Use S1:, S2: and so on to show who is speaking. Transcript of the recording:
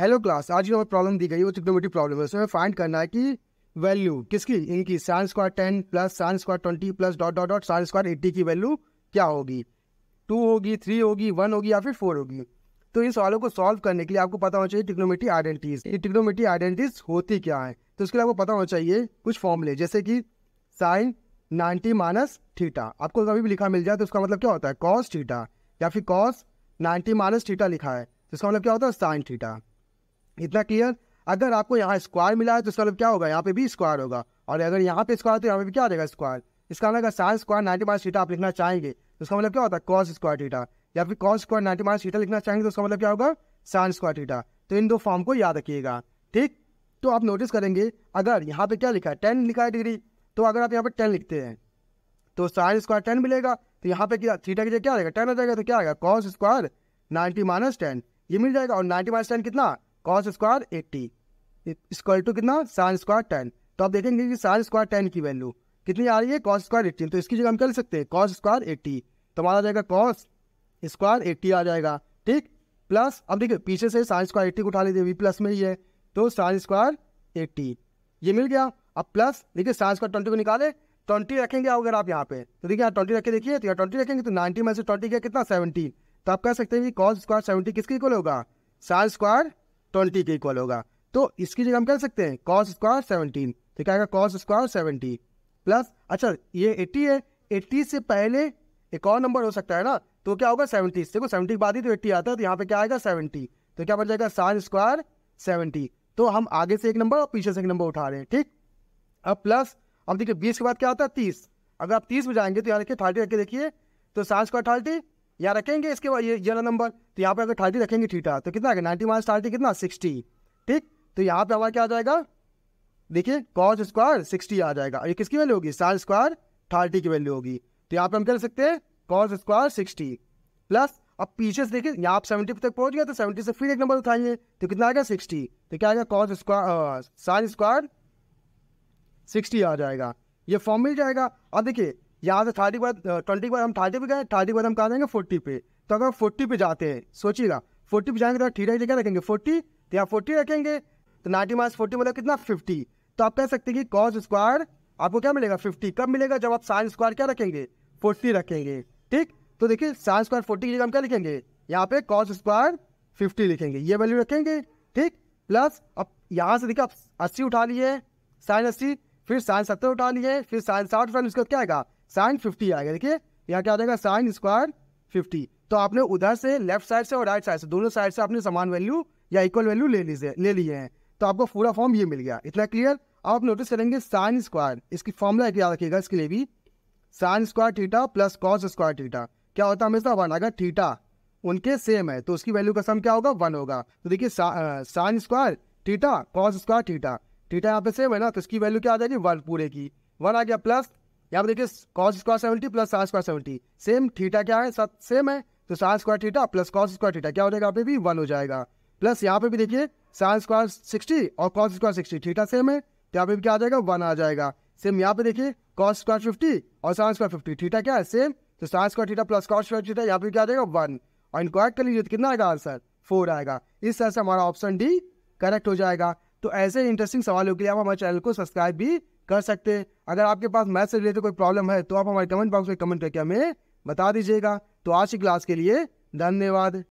S1: hello class आज जो हमें प्रॉब्लम दी गई वो ट्रिग्नोमेट्री प्रॉब्लम है उसमें फाइंड करना है कि वैल्यू किसकी इनकी sine square ten plus sine square twenty plus dot dot dot sine square eighty की वैल्यू क्या होगी टू होगी थ्री होगी वन होगी या फिर फोर होगी तो इन सवालों को सॉल्व करने के लिए आपको पता होना चाहिए टिक्नोमेट्री आइडेंटिटीज ये आइडेंटिटीज होती क्या है तो उसके लिए आपको पता होना चाहिए कुछ फॉर्मूले जैसे कि साइन नाइन्टी माइनस थीटा आपको कभी भी लिखा मिल जाए तो उसका मतलब क्या होता है कॉस थीटा या फिर कॉस नाइन्टी माइनस थीटा लिखा है तो इसका मतलब क्या होता है साइन थीटा इतना क्लियर अगर आपको यहाँ स्क्वायर मिला है तो इसका मतलब क्या होगा यहाँ पे भी स्क्वायर होगा और अगर यहाँ पे स्क्वायर तो यहाँ पे भी क्या आ जाएगा स्क्वायर इसका मतलब अगर sine square ninety minus theta आप लिखना चाहेंगे तो उसका मतलब क्या होता है कॉस स्क्वायर थीटा या फिर cos square ninety minus theta लिखना चाहेंगे तो उसका मतलब क्या होगा साइन स्क्वायर थीटा तो इन दो फॉर्म को याद रखिएगा ठीक तो आप नोटिस करेंगे अगर यहाँ पे क्या लिखा है टेन लिखा है डिग्री तो अगर आप यहाँ पर टेन लिखते हैं तो साइन स्क्वायर टेन मिलेगा तो यहाँ पे क्या थीटा की जगह क्या आएगा टेन आ जाएगा तो क्या आएगा cos square ninety minus ten ये मिल जाएगा और नाइन्टी माइनस टेन कितना cos square eighty square two कितना साइन स्क्वायर टेन तो आप देखेंगे कि साइन स्क्वायर टेन की वैल्यू कितनी आ रही है कॉस स्क्वायर एट्टी तो इसकी जगह हम कर सकते हैं कॉस स्क्वायर एट्टी तो हमारा जाएगा कॉस स्क्वायर एट्टी आ जाएगा ठीक प्लस अब देखिए पीछे से साइन स्क्वायर एट्टी को उठा लीजिए वी प्लस में ही है तो साइन स्क्वायर एट्टी ये मिल गया अब प्लस देखिए साइंस का ट्वेंटी को निकाले ट्वेंटी रखेंगे अगर आप यहाँ पे तो देखिए यहाँ ट्वेंटी रखे देखिए तो यहाँ ट्वेंटी रखेंगे तो नाइनटी में से ट्वेंटी क्या कितना सेवेंटीन तो आप कह सकते हैं कि कॉस स्क्वायर सेवेंटी किसके इक्वल होगा साइन स्क्वायर ट्वेंटी के इक्वल होगा तो इसकी जगह हम कह सकते हैं कॉस स्क्वायर सेवनटीन तो क्या आएगा कॉस स्क्वायर सेवेंटी प्लस अच्छा ये एट्टी है एट्टी से पहले एक और नंबर हो सकता है ना तो क्या होगा सेवेंटी देखो सेवेंटी के बाद ही तो एट्टी आता है तो यहाँ पे क्या आएगा सेवेंटी तो क्या बन जाएगा साइन स्क्वायर सेवेंटी तो हम आगे से एक नंबर और पीछे से एक नंबर उठा रहे हैं ठीक अब प्लस अब देखिए बीस के बाद क्या होता है तीस अगर आप तीस में जाएंगे तो यहाँ रखिए थर्टी रखिए देखिए तो सात स्क्वायर थर्टी यहाँ रखेंगे इसके बाद ये जरा नंबर तो यहाँ पर अगर थर्टी रखेंगे ठीठा तो कितना नाइन्टी माइनस थर्टी कितना सिक्सटी ठीक तो यहाँ पर हमारा क्या आ जाएगा देखिए कॉस स्क्वायर सिक्सटी आ जाएगा ये किसकी वैल्यू होगी सात स्क्वायर थर्टी की वैल्यू होगी तो यहाँ पर हम कह सकते हैं कॉस स्क्वायर सिक्सटी प्लस अब पीछे से देखिए यहाँ आप सेवेंटी तक पहुँच गए तो सेवेंटी से फिर एक नंबर उठाएंगे तो कितना आएगा सिक्सटी तो क्या आएगा cos square sine square sixty आ जाएगा ये फॉर्म मिल जाएगा और देखिए यहाँ से थर्टी बार ट्वेंटी बार हम थर्टी पे गए थर्टी बार हम कहा जाएंगे फोर्टी पे तो अगर फोर्टी पे जाते हैं सोचिएगा फोर्टी पे जाएंगे तो ठीक ही क्या रखेंगे फोर्टी तो यहाँ फोर्टी रखेंगे तो नाइन्टी माइनस फोर्टी मतलब कितना फिफ्टी तो आप कह सकते हैं कि कॉज स्क्वायर आपको क्या मिलेगा फिफ्टी कब मिलेगा जब आप साइन स्क्वायर क्या रखेंगे फोर्टी रखेंगे ठीक तो देखिए साइन स्क्वायर फोर्टी की जगह हम क्या लिखेंगे यहाँ पे कॉज स्क्वायर फिफ्टी लिखेंगे ये वैल्यू रखेंगे ठीक प्लस अब यहाँ से देखिए आप अस्सी उठा लिए साइन अस्सी फिर साइन सत्तर उठा लिए फिर साइन साठ उठा उसके बाद क्या आएगा साइन फिफ्टी आएगा देखिए यहाँ क्या आएगा साइन स्क्वायर फिफ्टी तो आपने उधर से लेफ्ट साइड से और राइट साइड से दोनों साइड से आपने समान वैल्यू या इक्वल वैल्यू ले लीजिए ले लिए हैं तो आपको पूरा फॉर्म ये मिल गया इतना क्लियर आप नोटिस करेंगे साइन स्क्वायर इसकी फॉर्मूला एक याद रखिएगा इसके लिए भी sine square theta plus cos square theta क्या होता है हमेशा वन अगर थीटा उनके सेम है तो उसकी वैल्यू का सम क्या होगा वन होगा तो देखिए sine square theta cos square theta theta यहाँ पे सेम है ना तो इसकी वैल्यू क्या आ जाएगी वन पूरे की वन आ गया प्लस यहाँ पर देखिए कॉस स्क्वायर सेवेंटी प्लस सात स्क्वायर सेवेंटी सेम थीटा क्या है सब सेम है तो सात square theta plus cos square theta क्या हो जाएगा यहाँ पे भी वन हो जाएगा प्लस यहाँ पे भी देखिए सात स्क्वायर सिक्सटी और cos square sixty theta same है तो यहाँ पे भी क्या आ जाएगा वन आ जाएगा सेम यहाँ पे देखिए कॉस स्क्वायर फिफ्टी और सात स्क्वायर फिफ्टी थीटा क्या है सेम तो सात square theta plus cos square theta यहाँ पे क्या आ जाएगा वन और इनको एड कर लीजिए तो कितना आएगा आंसर फोर आएगा इस तरह से हमारा ऑप्शन डी करेक्ट हो जाएगा तो ऐसे इंटरेस्टिंग सवालों के लिए आप हमारे चैनल को सब्सक्राइब भी कर सकते हैं अगर आपके पास मैथ से रिलेटेड कोई प्रॉब्लम है तो आप हमारे कमेंट बॉक्स में कमेंट करके हमें बता दीजिएगा तो आज की क्लास के लिए धन्यवाद